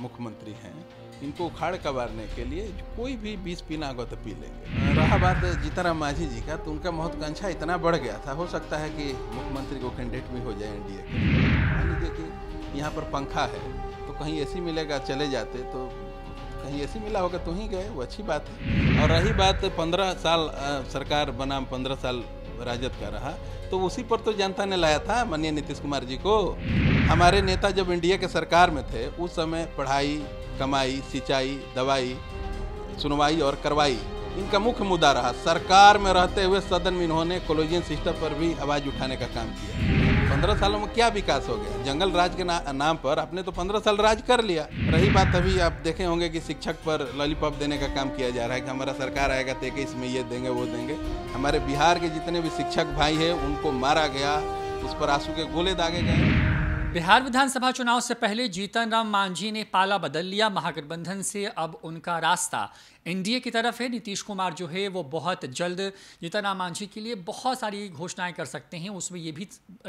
मुख्यमंत्री हैं इनको उखाड़ कबारने के लिए कोई भी बीज पीना होगा तो पी लेंगे रहा बात जीताराम मांझी जी का तो उनका महत्वाकांक्षा इतना बढ़ गया था हो सकता है कि मुख्यमंत्री को कैंडिडेट भी हो जाए एन डी मान लीजिए कि यहाँ पर पंखा है तो कहीं ए मिलेगा चले जाते तो कहीं ऐसी मिला होगा तो ही गए वो अच्छी बात है और रही बात पंद्रह साल सरकार बनाम पंद्रह साल राजद का रहा तो उसी पर तो जनता ने लाया था माननीय नीतीश कुमार जी को हमारे नेता जब इंडिया के सरकार में थे उस समय पढ़ाई कमाई सिंचाई दवाई सुनवाई और करवाई इनका मुख्य मुद्दा रहा सरकार में रहते हुए सदन में इन्होंने कोलोजियन सिस्टम पर भी आवाज उठाने का काम किया पंद्रह सालों में क्या विकास हो गया जंगल राज के ना, नाम पर आपने तो पंद्रह साल राज कर लिया रही बात अभी आप देखे होंगे कि शिक्षक पर लॉलीपॉप देने का काम किया जा रहा है कि हमारा सरकार आएगा तो इसमें ये देंगे वो देंगे हमारे बिहार के जितने भी शिक्षक भाई हैं उनको मारा गया उस पर आंसू के गोले दागे गए बिहार विधानसभा चुनाव से पहले जीतन राम मांझी ने पाला बदल लिया महागठबंधन से अब उनका रास्ता एनडीए की तरफ है नीतीश कुमार जो है वो बहुत जल्द जीतन मांझी के लिए बहुत सारी घोषणाएं कर सकते हैं उसमें ये भी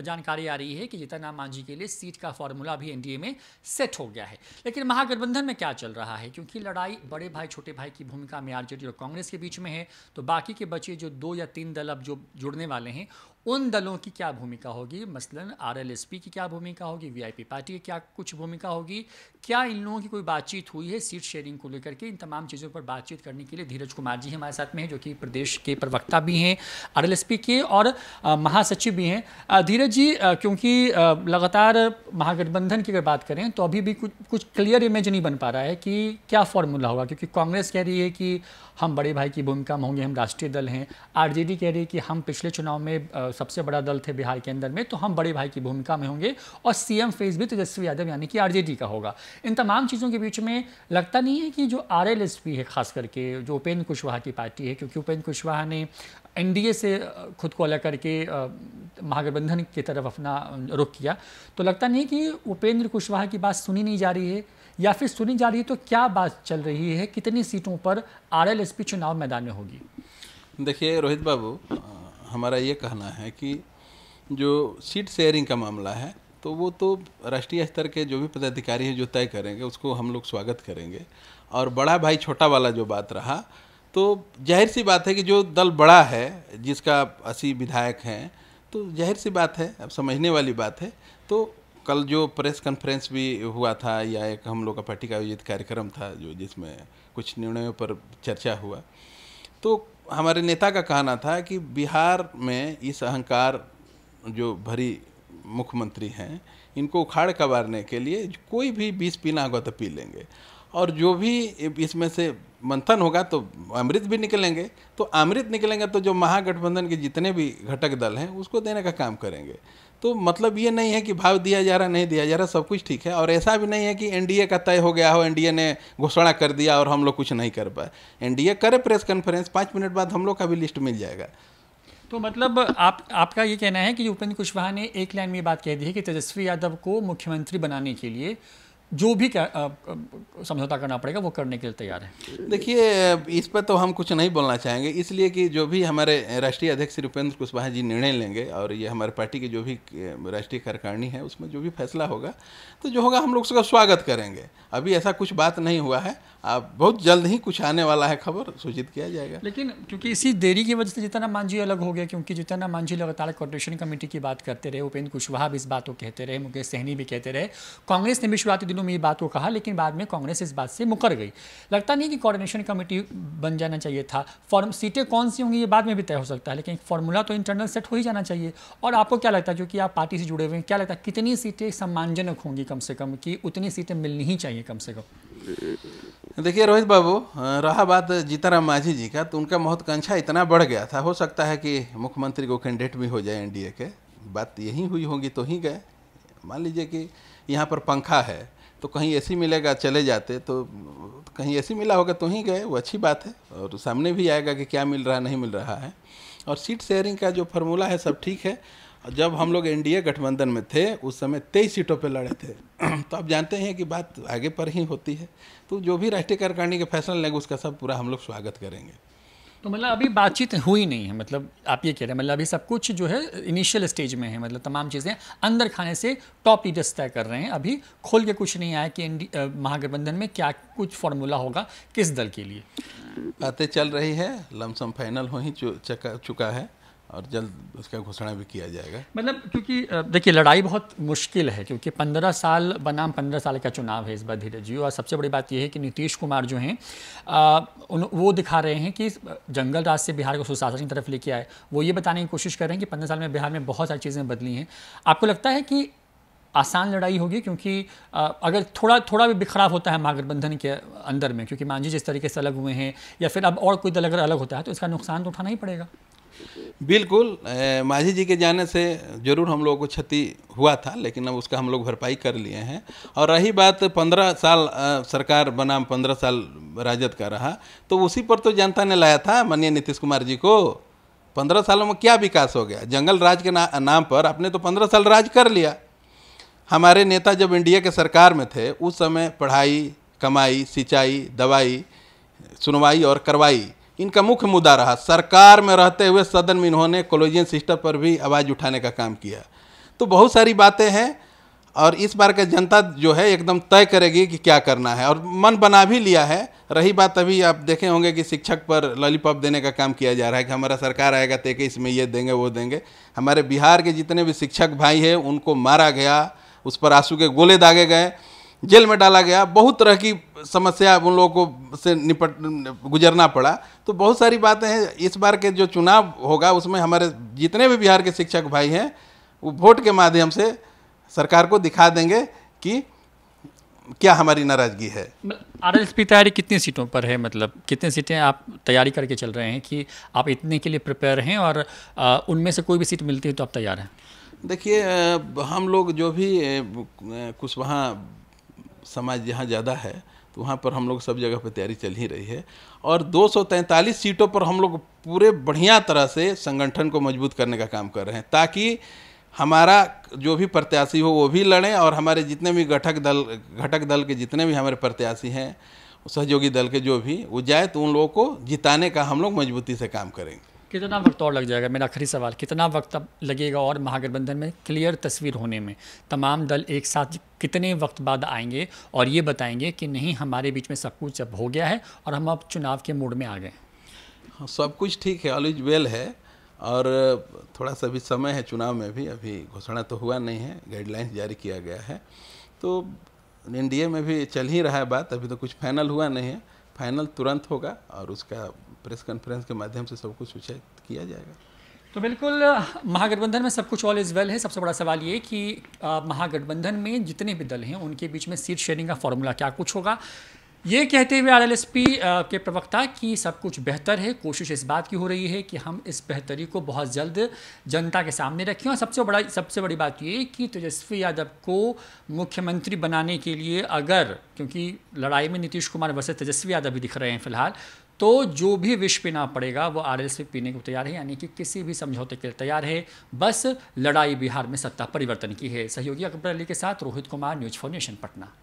जानकारी आ रही है कि जीतन मांझी के लिए सीट का फॉर्मूला भी एनडीए में सेट हो गया है लेकिन महागठबंधन में क्या चल रहा है क्योंकि लड़ाई बड़े भाई छोटे भाई की भूमिका में आरजेडी और कांग्रेस के बीच में है तो बाकी के बचे जो दो या तीन दल अब जो जुड़ने वाले हैं उन दलों की क्या भूमिका होगी मसलन आरएलएसपी की क्या भूमिका होगी वीआईपी पार्टी की क्या कुछ भूमिका होगी क्या इन लोगों की कोई बातचीत हुई है सीट शेयरिंग को लेकर के इन तमाम चीज़ों पर बातचीत करने के लिए धीरज कुमार जी हमारे साथ में हैं जो कि प्रदेश के प्रवक्ता भी हैं आरएलएसपी के और महासचिव भी हैं धीरज जी क्योंकि लगातार महागठबंधन की अगर बात करें तो अभी भी कुछ कुछ क्लियर इमेज नहीं बन पा रहा है कि क्या फॉर्मूला होगा क्योंकि कांग्रेस कह रही है कि हम बड़े भाई की भूमिका में होंगे हम राष्ट्रीय दल हैं आर कह रही है कि हम पिछले चुनाव में सबसे बड़ा दल थे बिहार के अंदर में तो हम बड़े भाई की भूमिका में होंगे और सी फेस भी तेजस्वी यादव यानी कि आर का होगा इन तमाम चीज़ों के बीच में लगता नहीं है कि जो आर एल एस पी है ख़ास करके जो उपेंद्र कुशवाहा की पार्टी है क्योंकि उपेंद्र कुशवाहा ने ए से खुद को अलग करके महागठबंधन की तरफ अपना रुख किया तो लगता नहीं कि उपेंद्र कुशवाहा की बात सुनी नहीं जा रही है या फिर सुनी जा रही है तो क्या बात चल रही है कितनी सीटों पर आर एल चुनाव मैदान में होगी देखिए रोहित बाबू हमारा ये कहना है कि जो सीट शेयरिंग का मामला है तो वो तो राष्ट्रीय स्तर के जो भी पदाधिकारी हैं जो तय करेंगे उसको हम लोग स्वागत करेंगे और बड़ा भाई छोटा वाला जो बात रहा तो जाहिर सी बात है कि जो दल बड़ा है जिसका असी विधायक हैं तो जाहिर सी बात है अब समझने वाली बात है तो कल जो प्रेस कॉन्फ्रेंस भी हुआ था या एक हम लोग का पार्टी का आयोजित कार्यक्रम था जो जिसमें कुछ निर्णयों पर चर्चा हुआ तो हमारे नेता का कहना था कि बिहार में इस अहंकार जो भरी मुख्यमंत्री हैं इनको उखाड़ कबारने के लिए कोई भी बीस पीना होगा तो पी लेंगे और जो भी इसमें से मंथन होगा तो अमृत भी निकलेंगे तो अमृत निकलेंगे तो जो महागठबंधन के जितने भी घटक दल हैं उसको देने का काम करेंगे तो मतलब ये नहीं है कि भाव दिया जा रहा नहीं दिया जा रहा सब कुछ ठीक है और ऐसा भी नहीं है कि एनडीए का तय हो गया हो एनडीए ने घोषणा कर दिया और हम लोग कुछ नहीं कर पाए एनडीए करे प्रेस कॉन्फ्रेंस पाँच मिनट बाद हम लोग का भी लिस्ट मिल जाएगा तो मतलब आप आपका ये कहना है कि उपेंद्र कुशवाहा ने एक लाइन में बात कह दी है कि तेजस्वी यादव को मुख्यमंत्री बनाने के लिए जो भी समझौता करना पड़ेगा वो करने के लिए तैयार है देखिए इस पर तो हम कुछ नहीं बोलना चाहेंगे इसलिए कि जो भी हमारे राष्ट्रीय अध्यक्ष श्री उपेंद्र कुशवाहा जी निर्णय लेंगे और ये हमारे पार्टी की जो भी राष्ट्रीय कार्यकारिणी है उसमें जो भी फैसला होगा तो जो होगा हम लोग उसका स्वागत करेंगे अभी ऐसा कुछ बात नहीं हुआ है आप बहुत जल्द ही कुछ आने वाला है खबर सूचित किया जाएगा लेकिन क्योंकि इसी देरी की वजह से जितना मांझी अलग हो गया क्योंकि जितना मांझी लगातार कोऑर्डिनेशन कमेटी की बात करते रहे उपेंद्र कुशवाहा भी इस बात को कहते रहे मुकेश सहनी भी कहते रहे कांग्रेस ने भी शुरुआती दिनों में ये बात को कहा लेकिन बाद में कांग्रेस इस बात से मुकर गई लगता नहीं कि कोऑर्डिनेशन कमेटी बन जाना चाहिए था फॉर्म सीटें कौन सी होंगी ये बाद में भी तय हो सकता है लेकिन फॉर्मूला तो इंटरनल सेट हो ही जाना चाहिए और आपको क्या लगता है जो कि आप पार्टी से जुड़े हुए हैं क्या लगता है कितनी सीटें सम्मानजनक होंगी कम से कम कि उतनी सीटें मिलनी ही चाहिए कम से कम देखिए रोहित बाबू रहा बात जीताराम मांझी जी का तो उनका महत्वाकांक्षा इतना बढ़ गया था हो सकता है कि मुख्यमंत्री को कैंडिडेट भी हो जाए एनडीए के बात यही हुई होगी तो ही गए मान लीजिए कि यहाँ पर पंखा है तो कहीं ऐसी मिलेगा चले जाते तो कहीं ऐसी मिला होगा तो ही गए वो अच्छी बात है और सामने भी आएगा कि क्या मिल रहा नहीं मिल रहा है और सीट शेयरिंग का जो फार्मूला है सब ठीक है जब हम लोग एन गठबंधन में थे उस समय तेईस सीटों पर लड़े थे तो आप जानते हैं कि बात आगे पर ही होती है तो जो भी राष्ट्रीय कार्यकारिणी के फैसला लेंगे उसका सब पूरा हम लोग स्वागत करेंगे तो मतलब अभी बातचीत हुई नहीं है मतलब आप ये कह रहे हैं मतलब अभी सब कुछ जो है इनिशियल स्टेज में है मतलब तमाम चीज़ें अंदर खाने से टॉप लीडर्स तय कर रहे हैं अभी खोल के कुछ नहीं आया कि महागठबंधन में क्या कुछ फॉर्मूला होगा किस दल के लिए बातें चल रही है लमसम फाइनल हो ही चुका है और जल्द उसका घोषणा भी किया जाएगा मतलब क्योंकि देखिए लड़ाई बहुत मुश्किल है क्योंकि पंद्रह साल बनाम पंद्रह साल का चुनाव है इस बार धीरे जी और सबसे बड़ी बात यह है कि नीतीश कुमार जो हैं वो दिखा रहे हैं कि जंगल राज से बिहार को सुशासन की तरफ लेके आए वो ये बताने की कोशिश कर रहे हैं कि पंद्रह साल में बिहार में बहुत सारी चीज़ें बदली हैं आपको लगता है कि आसान लड़ाई होगी क्योंकि अगर थोड़ा थोड़ा भी बिखराव होता है महागठबंधन के अंदर में क्योंकि मांझी जिस तरीके से अलग हुए हैं या फिर अब और कोई दल अगर अलग होता है तो इसका नुकसान तो उठाना ही पड़ेगा बिल्कुल माझी जी के जाने से ज़रूर हम लोगों को क्षति हुआ था लेकिन अब उसका हम लोग भरपाई कर लिए हैं और रही बात पंद्रह साल सरकार बनाम पंद्रह साल राजद का रहा तो उसी पर तो जनता ने लाया था माननीय नीतीश कुमार जी को पंद्रह सालों में क्या विकास हो गया जंगल राज के ना, नाम पर आपने तो पंद्रह साल राज कर लिया हमारे नेता जब इंडिया के सरकार में थे उस समय पढ़ाई कमाई सिंचाई दवाई सुनवाई और करवाई इनका मुख्य मुद्दा रहा सरकार में रहते हुए सदन में इन्होंने कोलोजियन सिस्टम पर भी आवाज़ उठाने का काम किया तो बहुत सारी बातें हैं और इस बार का जनता जो है एकदम तय करेगी कि क्या करना है और मन बना भी लिया है रही बात अभी आप देखे होंगे कि शिक्षक पर लॉलीपॉप देने का काम किया जा रहा है कि हमारा सरकार आएगा तो इसमें ये देंगे वो देंगे हमारे बिहार के जितने भी शिक्षक भाई हैं उनको मारा गया उस पर आंसू के गोले दागे गए जेल में डाला गया बहुत तरह की समस्या उन लोगों को से निपट गुजरना पड़ा तो बहुत सारी बातें हैं इस बार के जो चुनाव होगा उसमें हमारे जितने भी बिहार के शिक्षक भाई हैं वो वोट के माध्यम से सरकार को दिखा देंगे कि क्या हमारी नाराजगी है आर एल तैयारी कितनी सीटों पर है मतलब कितने सीटें आप तैयारी करके चल रहे हैं कि आप इतने के लिए प्रिपेयर हैं और उनमें से कोई भी सीट मिलती है तो आप तैयार हैं देखिए हम लोग जो भी कुशवाहा समाज यहाँ ज़्यादा है तो वहाँ पर हम लोग सब जगह पर तैयारी चल ही रही है और 243 सीटों पर हम लोग पूरे बढ़िया तरह से संगठन को मजबूत करने का काम कर रहे हैं ताकि हमारा जो भी प्रत्याशी हो वो भी लड़ें और हमारे जितने भी घटक दल घटक दल के जितने भी हमारे प्रत्याशी हैं सहयोगी दल के जो भी वो जाए तो उन लोगों को जिताने का हम लोग मजबूती से काम करेंगे कितना वक्त और लग जाएगा मेरा आखिरी सवाल कितना वक्त अब लगेगा और महागठबंधन में क्लियर तस्वीर होने में तमाम दल एक साथ कितने वक्त बाद आएंगे और ये बताएंगे कि नहीं हमारे बीच में सब कुछ अब हो गया है और हम अब चुनाव के मूड में आ गए हाँ, सब कुछ ठीक है ऑल इज वेल है और थोड़ा सा भी समय है चुनाव में भी अभी घोषणा तो हुआ नहीं है गाइडलाइंस जारी किया गया है तो एनडीए में भी चल ही रहा है बात अभी तो कुछ फाइनल हुआ नहीं है फाइनल तुरंत होगा और उसका प्रेस कॉन्फ्रेंस के माध्यम से सब कुछ सूचित किया जाएगा तो बिल्कुल महागठबंधन में सब कुछ ऑल इज़ वेल है सबसे बड़ा सवाल ये कि महागठबंधन में जितने भी दल हैं उनके बीच में सीट शेयरिंग का फॉर्मूला क्या कुछ होगा ये कहते हुए आर के प्रवक्ता कि सब कुछ बेहतर है कोशिश इस बात की हो रही है कि हम इस बेहतरी को बहुत जल्द जनता के सामने रखें और सबसे बड़ा सबसे बड़ी बात ये कि तेजस्वी यादव को मुख्यमंत्री बनाने के लिए अगर क्योंकि लड़ाई में नीतीश कुमार वैसे तेजस्वी यादव भी दिख रहे हैं फिलहाल तो जो भी विष पीना पड़ेगा वो आर पीने को तैयार है यानी कि किसी भी समझौते के लिए तैयार है बस लड़ाई बिहार में सत्ता परिवर्तन की है सहयोगी अकबर अली के साथ रोहित कुमार न्यूज फॉर पटना